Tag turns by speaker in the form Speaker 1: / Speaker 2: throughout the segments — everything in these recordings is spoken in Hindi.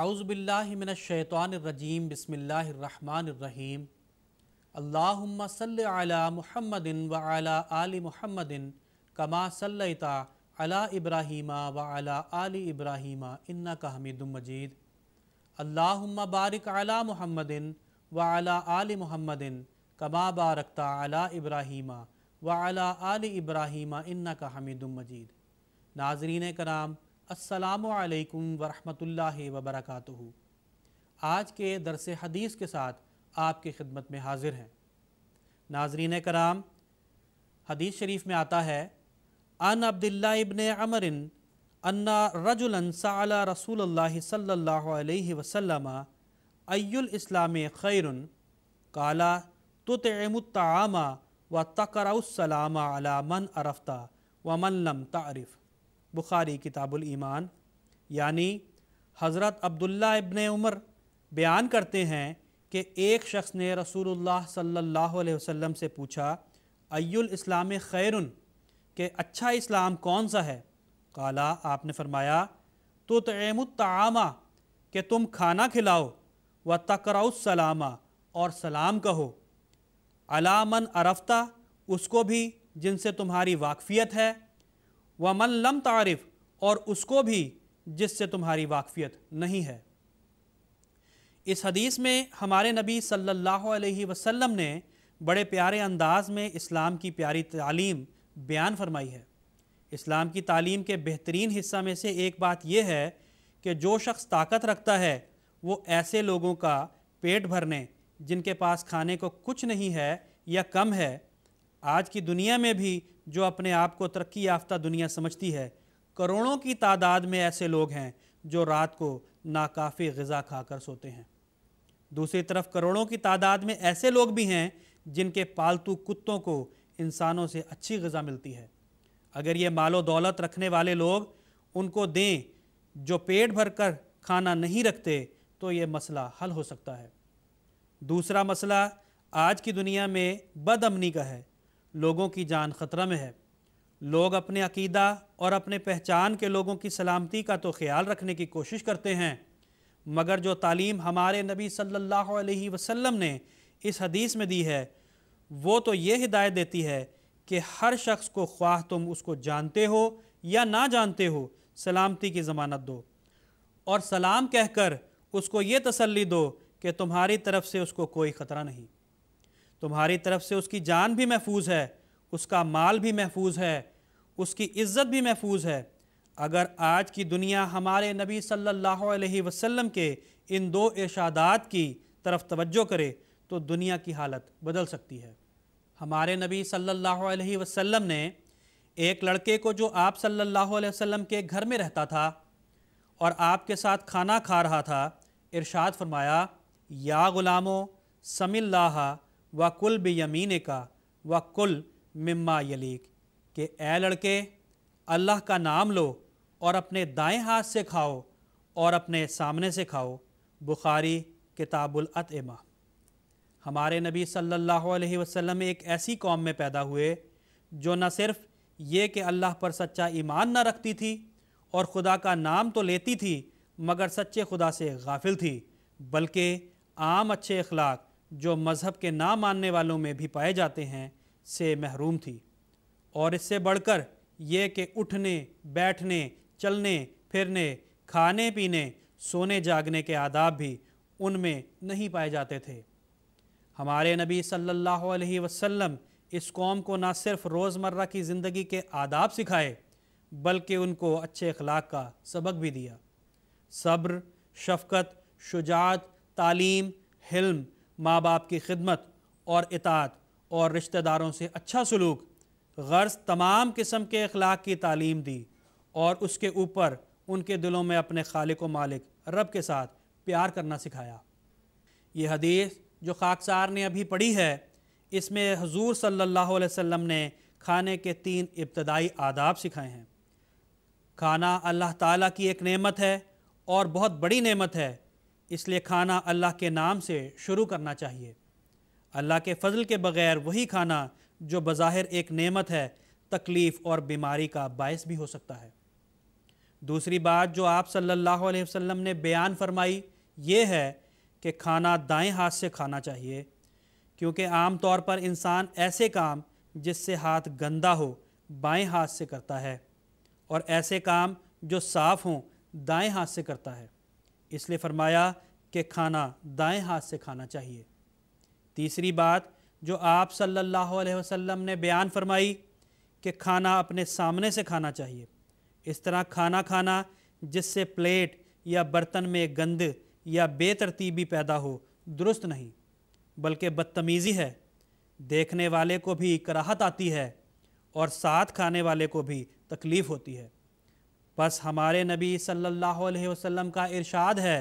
Speaker 1: आउज़बिल्लिमिनशैतरजीम बसमीम अल्ला सल महमदिन व अला आल महमदिन कमा सल्लता अला व अला आल इब्राहिम इन्ना का हमीदुम मजीद अल्लाम बारिक अला महमदिन व अला आल महमदिन कमा बारकता अला इब्राहीमा व अला आल इब्राहीमा इन्ना का हमीदुम मजीद नाजरीन कराम असलकम वरहमल वबरक आज के दरस हदीस के साथ आपकी खिदमत में हाजिर हैं नाजरीन कराम हदीस शरीफ में आता है अन अब्दुल्ला इबन अमरन अन्ना रजुलन साला रसूल सल्ला वसलम अयुल इस्लाम खैरन काला तुतमुतामा व सलाम अला मन अरफ़ता व मन लम तारफ़ बुखारी किताबुल ईमान यानी हज़रत अब्दुल्ला इबन उमर बयान करते हैं कि एक शख्स ने रसूलुल्लाह सल्लल्लाहु अलैहि वसल्लम से पूछा अयुल इस्लाम खैरुन के अच्छा इस्लाम कौन सा है काला आपने फरमाया तो तमतामा कि तुम खाना खिलाओ व तकराउसलामा और सलाम कहो अलामन अरफ्ता उसको भी जिनसे तुम्हारी वाकफ़ियत है व लम तारिफ और उसको भी जिससे तुम्हारी वाकफियत नहीं है इस हदीस में हमारे नबी सल्लल्लाहु अलैहि वसल्लम ने बड़े प्यारे अंदाज में इस्लाम की प्यारी तालीम बयान फरमाई है इस्लाम की तालीम के बेहतरीन हिस्सा में से एक बात यह है कि जो शख्स ताकत रखता है वो ऐसे लोगों का पेट भरने जिनके पास खाने को कुछ नहीं है या कम है आज की दुनिया में भी जो अपने आप को तरक्की याफ्ता दुनिया समझती है करोड़ों की तादाद में ऐसे लोग हैं जो रात को नाकाफ़ी गज़ा खाकर सोते हैं दूसरी तरफ करोड़ों की तादाद में ऐसे लोग भी हैं जिनके पालतू कुत्तों को इंसानों से अच्छी गज़ा मिलती है अगर ये मालो दौलत रखने वाले लोग उनको दें जो पेट भर कर खाना नहीं रखते तो ये मसला हल हो सकता है दूसरा मसला आज की दुनिया में बदअमनी का है लोगों की जान ख़तरा में है लोग अपने अकीदा और अपने पहचान के लोगों की सलामती का तो ख्याल रखने की कोशिश करते हैं मगर जो तालीम हमारे नबी सल्लल्लाहु अलैहि वसल्लम ने इस हदीस में दी है वो तो ये हिदायत देती है कि हर शख्स को ख्वाह तुम उसको जानते हो या ना जानते हो सलामती की ज़मानत दो और सलाम कहकर उसको ये तसल्ली दो कि तुम्हारी तरफ से उसको कोई ख़तरा नहीं तुम्हारी तरफ से उसकी जान भी महफूज है उसका माल भी महफूज है उसकी इज़्ज़त भी महफूज है अगर आज की दुनिया हमारे नबी सल्लल्लाहु अलैहि वसल्लम के इन दो इर्शादात की तरफ तवज्जो करे तो दुनिया की हालत बदल सकती है हमारे नबी सल्लल्लाहु अलैहि वसल्लम ने एक लड़के को जो आप सल्लल्लाहु अलैहि वसल्लम के घर में रहता था और आपके साथ खाना खा रहा था इरशाद फरमाया या ग़ुलामो समिल्लाहा व कुल बेयमीन का व कुल मम्मा यलीक के ए लड़के अल्लाह का नाम लो और अपने दाएं हाथ से खाओ और अपने सामने से खाओ बुखारी किताबुल अतमा हमारे नबी सल्लल्लाहु अलैहि वसल्लम एक ऐसी कौम में पैदा हुए जो न सिर्फ ये कि अल्लाह पर सच्चा ईमान न रखती थी और खुदा का नाम तो लेती थी मगर सच्चे खुदा से गाफिल थी बल्कि आम अच्छे अखलाक जो मज़हब के ना मानने वालों में भी पाए जाते हैं से महरूम थी और इससे बढ़कर ये कि उठने बैठने चलने फिरने खाने पीने सोने जागने के आदाब भी उनमें नहीं पाए जाते थे हमारे नबी सल्लल्लाहु अलैहि वसल्लम इस कौम को ना सिर्फ रोज़मर्रा की ज़िंदगी के आदाब सिखाए बल्कि उनको अच्छे अखलाक का सबक भी दिया सब्र शफकत शुजात तालीम हिल्म माँ बाप की खिदमत और इतात और रिश्तेदारों से अच्छा सलूक गर्ज तमाम किस्म के अखलाक की तालीम दी और उसके ऊपर उनके दिलों में अपने खालिक व मालिक रब के साथ प्यार करना सिखाया ये हदीस जो खाकसार ने अभी पढ़ी है इसमें हजूर सल्लल्लाहु अलैहि वसल्लम ने खाने के तीन इब्तदाई आदाब सिखाए हैं खाना अल्लाह ताला की एक नेमत है और बहुत बड़ी नेमत है इसलिए खाना अल्लाह के नाम से शुरू करना चाहिए अल्लाह के फजल के बग़ैर वही खाना जो बज़ाहिर एक नेमत है तकलीफ़ और बीमारी का बायस भी हो सकता है दूसरी बात जो आप सल्लल्लाहु अलैहि वसल्लम ने बयान फरमाई ये है कि खाना दाएं हाथ से खाना चाहिए क्योंकि आम तौर पर इंसान ऐसे काम जिससे हाथ गंदा हो बाएं हाथ से करता है और ऐसे काम जो साफ़ हों दाएं हाथ से करता है इसलिए फरमाया कि खाना दाएं हाथ से खाना चाहिए तीसरी बात जो आप सल्लल्लाहु अलैहि वसल्लम ने बयान फरमाई कि खाना अपने सामने से खाना चाहिए इस तरह खाना खाना जिससे प्लेट या बर्तन में गंद या बेतरतीबी पैदा हो दुरुस्त नहीं बल्कि बदतमीज़ी है देखने वाले को भी कराहत आती है और साथ खाने वाले को भी तकलीफ़ होती है बस हमारे नबी सल्लल्लाहु अलैहि वसल्लम का इरशाद है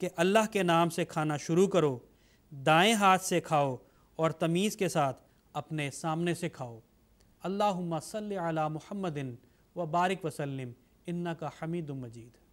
Speaker 1: कि अल्लाह के नाम से खाना शुरू करो दाएं हाथ से खाओ और तमीज़ के साथ अपने सामने से खाओ अल्लाह सल अला मुहमदिन व बारिक वसलम इन्ना का हमीद मजीद